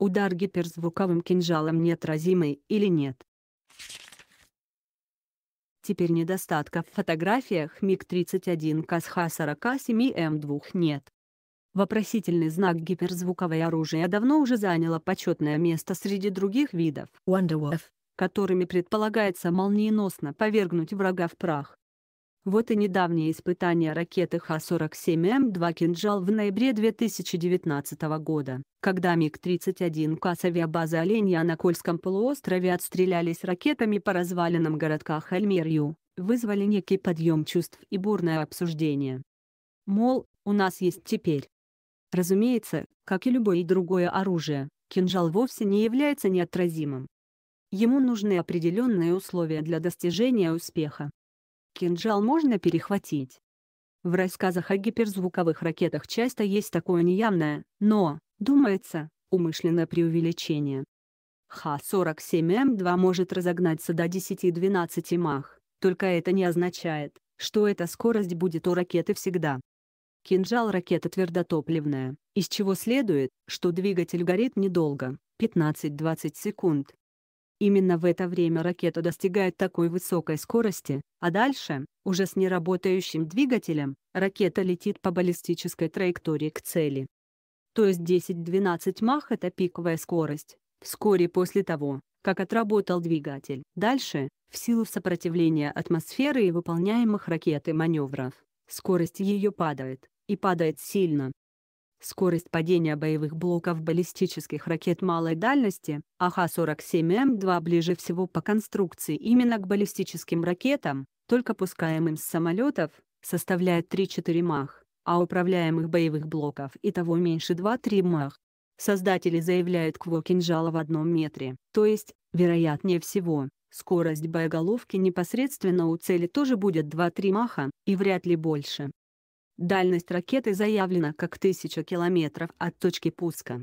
Удар гиперзвуковым кинжалом неотразимый или нет? Теперь недостатка в фотографиях МиГ-31 КСХ-47М2 нет. Вопросительный знак гиперзвуковое оружие давно уже заняло почетное место среди других видов, которыми предполагается молниеносно повергнуть врага в прах. Вот и недавнее испытание ракеты Х-47М2 «Кинжал» в ноябре 2019 года, когда МиГ-31К с авиабазы «Оленья» на Кольском полуострове отстрелялись ракетами по развалинам городка Хальмерью, вызвали некий подъем чувств и бурное обсуждение. Мол, у нас есть теперь. Разумеется, как и любое другое оружие, кинжал вовсе не является неотразимым. Ему нужны определенные условия для достижения успеха. Кинжал можно перехватить. В рассказах о гиперзвуковых ракетах часто есть такое неявное, но, думается, умышленное преувеличение. Х-47М2 эм может разогнаться до 10-12 мах, только это не означает, что эта скорость будет у ракеты всегда. Кинжал ракета твердотопливная, из чего следует, что двигатель горит недолго, 15-20 секунд, Именно в это время ракета достигает такой высокой скорости, а дальше, уже с неработающим двигателем, ракета летит по баллистической траектории к цели. То есть 10-12 мах – это пиковая скорость. Вскоре после того, как отработал двигатель, дальше, в силу сопротивления атмосферы и выполняемых ракеты маневров, скорость ее падает, и падает сильно. Скорость падения боевых блоков баллистических ракет малой дальности АХ-47М2 ближе всего по конструкции именно к баллистическим ракетам, только пускаемым с самолетов, составляет 3-4 мах, а управляемых боевых блоков и того меньше 2-3 мах. Создатели заявляют кво кинжала в одном метре, то есть, вероятнее всего, скорость боеголовки непосредственно у цели тоже будет 2-3 маха, и вряд ли больше. Дальность ракеты заявлена как 1000 километров от точки пуска.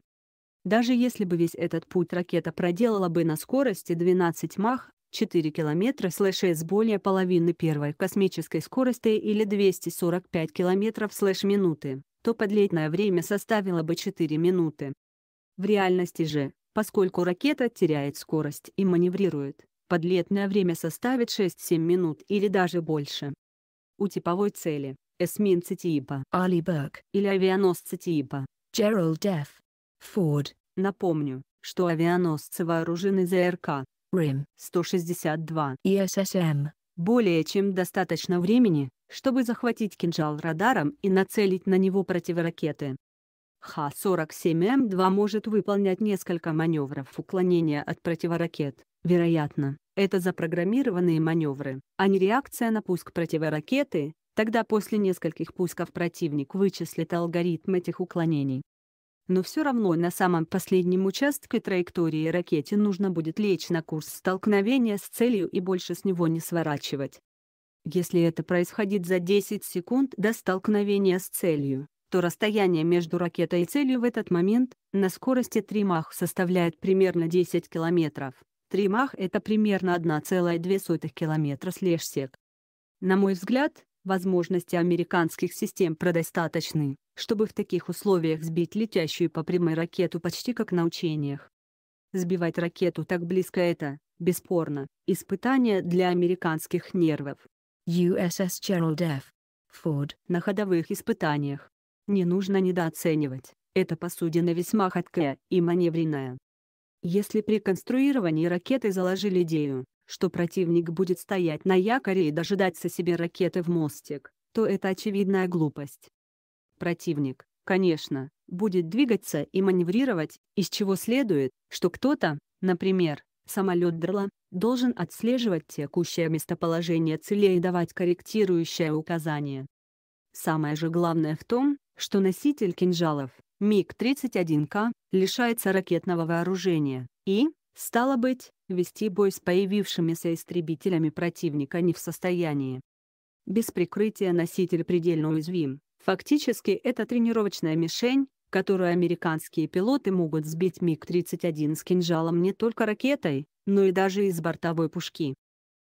Даже если бы весь этот путь ракета проделала бы на скорости 12 мах, 4 километра слэш с более половины первой космической скорости или 245 километров слэш минуты, то подлетное время составило бы 4 минуты. В реальности же, поскольку ракета теряет скорость и маневрирует, подлетное время составит 6-7 минут или даже больше. У типовой цели, эсминцы типа Али Берг или авианосцы типа Джеральд Ф. Форд. Напомню, что авианосцы вооружены ЗРК РИМ-162 и ССМ. Эм. Более чем достаточно времени, чтобы захватить кинжал радаром и нацелить на него противоракеты. Х-47М2 эм может выполнять несколько маневров уклонения от противоракет. Вероятно, это запрограммированные маневры, а не реакция на пуск противоракеты, Тогда после нескольких пусков противник вычислит алгоритм этих уклонений. Но все равно на самом последнем участке траектории ракете нужно будет лечь на курс столкновения с целью и больше с него не сворачивать. Если это происходит за 10 секунд до столкновения с целью, то расстояние между ракетой и целью в этот момент на скорости 3 мах составляет примерно 10 километров. 3 мах — это примерно 1,2 километра слежсек. На мой взгляд, Возможности американских систем предостаточны, чтобы в таких условиях сбить летящую по прямой ракету почти как на учениях. Сбивать ракету так близко это, бесспорно, испытание для американских нервов. USS Gerald F. Ford на ходовых испытаниях. Не нужно недооценивать, Это посудина весьма хаткая и маневренная. Если при конструировании ракеты заложили идею, что противник будет стоять на якоре и дожидаться себе ракеты в мостик, то это очевидная глупость. Противник, конечно, будет двигаться и маневрировать, из чего следует, что кто-то, например, самолет Дерла, должен отслеживать текущее местоположение целей и давать корректирующее указание. Самое же главное в том, что носитель кинжалов, МиГ-31К, лишается ракетного вооружения, и, стало быть, Вести бой с появившимися истребителями противника не в состоянии. Без прикрытия носитель предельно уязвим. Фактически это тренировочная мишень, которую американские пилоты могут сбить МиГ-31 с кинжалом не только ракетой, но и даже из бортовой пушки.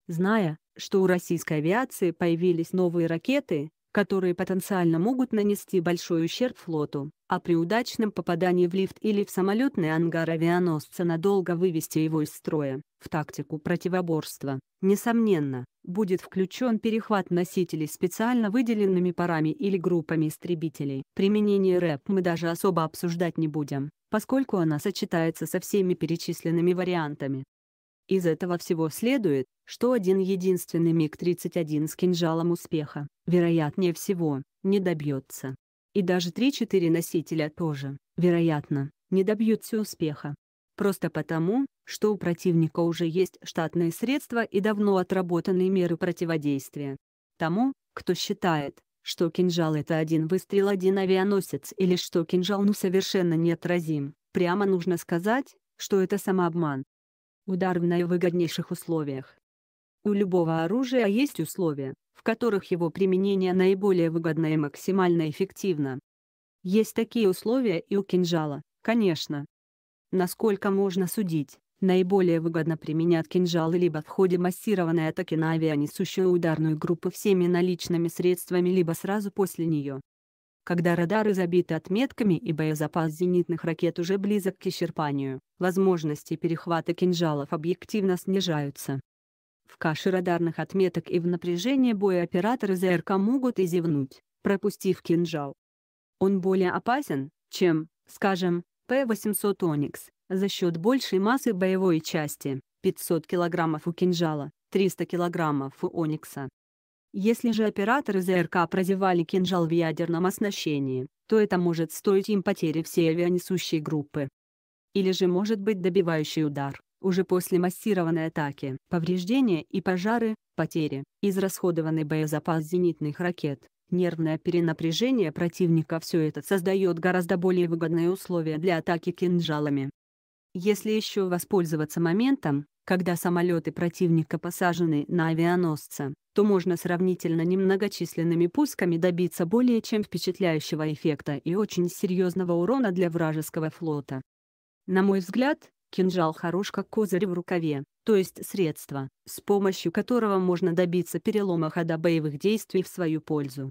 Зная, что у российской авиации появились новые ракеты, которые потенциально могут нанести большой ущерб флоту, а при удачном попадании в лифт или в самолетный ангар авианосца надолго вывести его из строя. В тактику противоборства, несомненно, будет включен перехват носителей специально выделенными парами или группами истребителей. Применение РЭП мы даже особо обсуждать не будем, поскольку она сочетается со всеми перечисленными вариантами. Из этого всего следует, что один единственный МиГ-31 с кинжалом успеха, вероятнее всего, не добьется. И даже 3-4 носителя тоже, вероятно, не добьются успеха. Просто потому, что у противника уже есть штатные средства и давно отработанные меры противодействия. Тому, кто считает, что кинжал — это один выстрел, один авианосец или что кинжал ну совершенно неотразим, прямо нужно сказать, что это самообман. Удар в наивыгоднейших условиях. У любого оружия есть условия, в которых его применение наиболее выгодно и максимально эффективно. Есть такие условия и у кинжала, конечно. Насколько можно судить, наиболее выгодно применять кинжалы либо в ходе массированной атаки на авианесущую ударную группу всеми наличными средствами либо сразу после нее. Когда радары забиты отметками и боезапас зенитных ракет уже близок к исчерпанию, возможности перехвата кинжалов объективно снижаются. В каше радарных отметок и в напряжении боя операторы ЗРК могут и зевнуть, пропустив кинжал. Он более опасен, чем, скажем, П-800 «Оникс», за счет большей массы боевой части, 500 кг у кинжала, 300 кг у «Оникса». Если же операторы ЗРК прозевали кинжал в ядерном оснащении, то это может стоить им потери всей авианесущей группы. Или же может быть добивающий удар, уже после массированной атаки. Повреждения и пожары, потери, израсходованный боезапас зенитных ракет, нервное перенапряжение противника – все это создает гораздо более выгодные условия для атаки кинжалами. Если еще воспользоваться моментом, когда самолеты противника посажены на авианосца, то можно сравнительно немногочисленными пусками добиться более чем впечатляющего эффекта и очень серьезного урона для вражеского флота. На мой взгляд, кинжал хорош как козырь в рукаве, то есть средство, с помощью которого можно добиться перелома хода боевых действий в свою пользу.